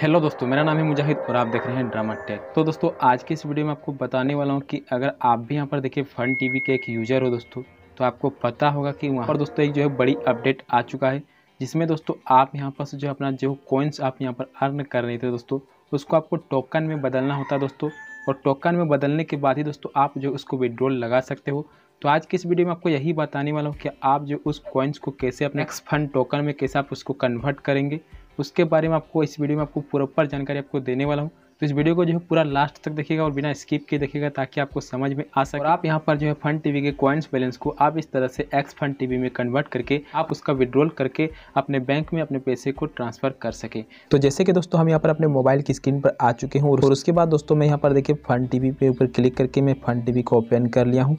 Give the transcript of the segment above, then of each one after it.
hello दोस्तों मेरा नाम है मुजाहिद और आप देख रहे हैं ड्रामा टेक तो दोस्तों आज के इस वीडियो में आपको बताने वाला हूँ कि अगर आप भी यहाँ पर देखिए फन टीवी के एक यूज़र हो दोस्तों तो आपको पता होगा कि वहाँ पर दोस्तों एक जो है बड़ी अपडेट आ चुका है जिसमें दोस्तों आप यहाँ पर जो अपना जो कॉइन्स आप यहाँ पर अर्न कर रहे थे दोस्तों उसको आपको टोकन में बदलना होता है दोस्तों और टोकन में बदलने के बाद ही दोस्तों आप जो उसको विड्रॉल लगा सकते हो तो आज की इस वीडियो में आपको यही बताने वाला हूँ कि आप जो उस कॉइन्स को कैसे अपने फंड टोकन में कैसे आप उसको कन्वर्ट करेंगे उसके बारे में आपको इस वीडियो में आपको प्रॉपर जानकारी आपको देने वाला हूँ तो इस वीडियो को जो है पूरा लास्ट तक देखिएगा और बिना स्किप के देखिएगा ताकि आपको समझ में आ सके और आप यहाँ पर जो है फंड टीवी के कॉइन्स बैलेंस को आप इस तरह से एक्स फंड टीवी में कन्वर्ट करके आप उसका विड्रॉल करके अपने बैंक में अपने पैसे को ट्रांसफर कर सके तो जैसे कि दोस्तों हम यहाँ पर अपने मोबाइल की स्क्रीन पर आ चुके हूँ और उसके बाद दोस्तों मैं यहाँ पर देखिए फंड टी पे ऊपर क्लिक करके मैं फंड टी को ओपन कर लिया हूँ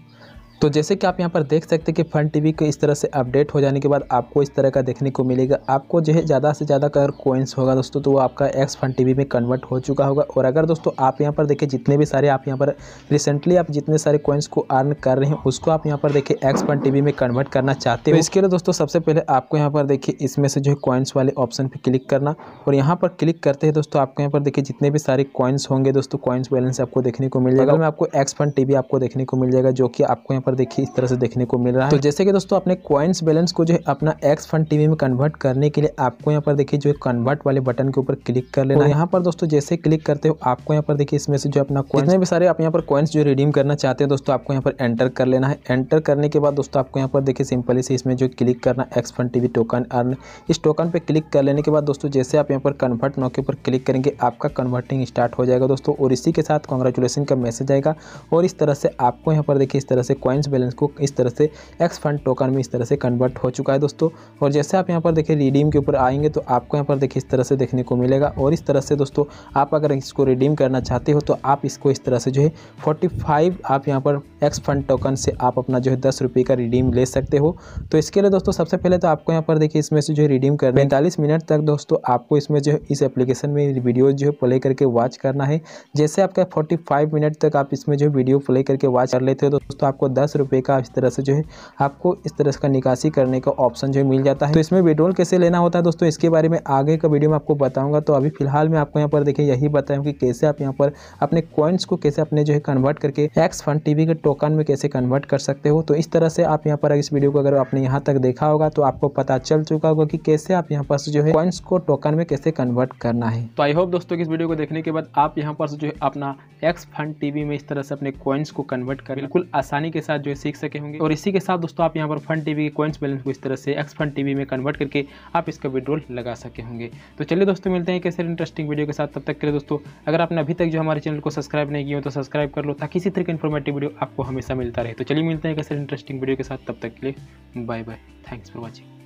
तो जैसे कि आप यहाँ पर देख सकते हैं कि फन टीवी के इस तरह से अपडेट हो जाने के बाद आपको इस तरह का देखने को मिलेगा आपको जो है ज़्यादा से ज़्यादा अगर कोइंस होगा दोस्तों तो वो आपका एक्स फन टीवी में कन्वर्ट हो चुका होगा और अगर दोस्तों आप यहाँ पर देखिए जितने भी सारे आप यहाँ पर रिसेंटली आप जितने सारे कोइंस को अर्न कर रहे हैं उसको आप यहाँ पर देखिए एक्स फन टीवी में कन्वर्ट करना चाहते हो तो इसके लिए दोस्तों सबसे पहले आपको यहाँ पर देखिए इसमें से जो है कॉइन्स वाले ऑप्शन पर क्लिक करना और यहाँ पर क्लिक करते हैं दोस्तों आपको यहाँ पर देखिए जितने भी सारे कॉइन्स होंगे दोस्तों कॉइन्स बैलेंस आपको देखने को मिल जाएगा मैं आपको एक्स फन टीवी आपको देखने को मिल जाएगा जो कि आपको यहाँ पर पर देखिए इस तरह से देखने को मिल रहा है तो जैसे कि दोस्तों अपने क्वाइंस बैलेंस को जो है अपना एक्स फंड टीवी में कन्वर्ट करने के लिए आपको यहाँ पर देखिए जो है कन्वर्ट वाले बटन के ऊपर क्लिक कर लेना तो यहाँ पर दोस्तों जैसे क्लिक करते हो आपको यहाँ पर देखिए इसमें से जो अपना जितने भी सारे आप यहाँ पर कॉइन्स जो रिडीम करना चाहते हैं दोस्तों आपको यहाँ पर एंटर कर लेना है एंटर करने के बाद दोस्तों आपको यहाँ पर देखिए सिंपली से इसमें जो क्लिक करना X fund TV token earn इस टोकन पर क्लिक कर लेने के बाद दोस्तों जैसे आप यहाँ पर कन्वर्ट नौके ऊपर क्लिक करेंगे आपका कन्वर्टिंग स्टार्ट हो जाएगा दोस्तों और इसी के साथ कॉन्ग्रेचुलेसन का मैसेज आएगा और इस तरह से आपको यहाँ पर देखिए इस तरह से कॉइन रिलायंस बैलेंस को इस तरह से एक्स फंड टोकन में इस तरह से कन्वर्ट हो चुका है दोस्तों और जैसे आप यहाँ पर देखिए रिडीम के ऊपर आएंगे तो आपको यहाँ पर देखिए इस तरह से देखने को मिलेगा और इस तरह से दोस्तों आप अगर इसको रिडीम करना चाहते हो तो आप इसको इस तरह से जो है फोर्टी आप यहाँ पर एक्स फंड टोकन से आप अपना जो है दस का रिडीम ले सकते हो तो इसके लिए दोस्तों सबसे पहले तो आपको यहाँ पर देखिए इसमें से जो है रिडीम कर पैंतालीस मिनट तक दोस्तों आपको इसमें जो है इस एप्लीकेशन में वीडियो जो है प्ले करके वॉच करना है जैसे आपका 45 मिनट तक आप इसमें जो वीडियो प्ले करके वॉच कर लेते हो दोस्तों आपको दस रुपये का इस तरह से जो है आपको इस तरह का निकासी करने का ऑप्शन जो है मिल जाता है तो इसमें विड्रोल कैसे लेना होता है दोस्तों इसके बारे में आगे का वीडियो में आपको बताऊंगा तो अभी फिलहाल मैं आपको यहाँ पर देखिए यही बताऊँ कि कैसे आप यहाँ पर अपने कॉइन्स को कैसे अपने जो है कन्वर्ट करके एक्स फंड टी के टोकन में कैसे कन्वर्ट कर सकते हो तो इस तरह से आप यहाँ पर इस वीडियो को अगर आपने यहाँ तक देखा होगा तो आपको पता चल चुका होगा कि कैसे आप यहाँ पर जो है कॉइन्स को टोकन में कैसे कन्वर्ट करना है तो आई होप दोस्तों इस वीडियो को देखने के बाद आप यहाँ पर जो है अपना एक्स फंड टीवी में इस तरह से अपने कॉइन्स को कन्वर्ट कर बिल्कुल आसानी के साथ जो है सीख सके होंगे और इसी के साथ दोस्तों आप यहाँ पर फंड टीवी के कॉइन्स बैलेंस को इस तरह से एक्स फंड टीवी में कन्वर्ट करके आप इसका विड्रोल लगा सके होंगे तो चलिए दोस्तों मिलते हैं कैसे इंटरेस्टिंग वीडियो के साथ तब तक के लिए दोस्तों अगर आपने अभी तक जो हमारे चैनल को सब्सक्राइब नहीं किया हो तो सब्सक्राइब कर लो ताकि इसी तरह का इन्फॉर्मेटिव वीडियो आपको हमेशा मिलता रहे तो चलिए मिलते हैं कैसे इंटरेस्टिंग वीडियो के साथ तब तक के लिए bye bye thanks for watching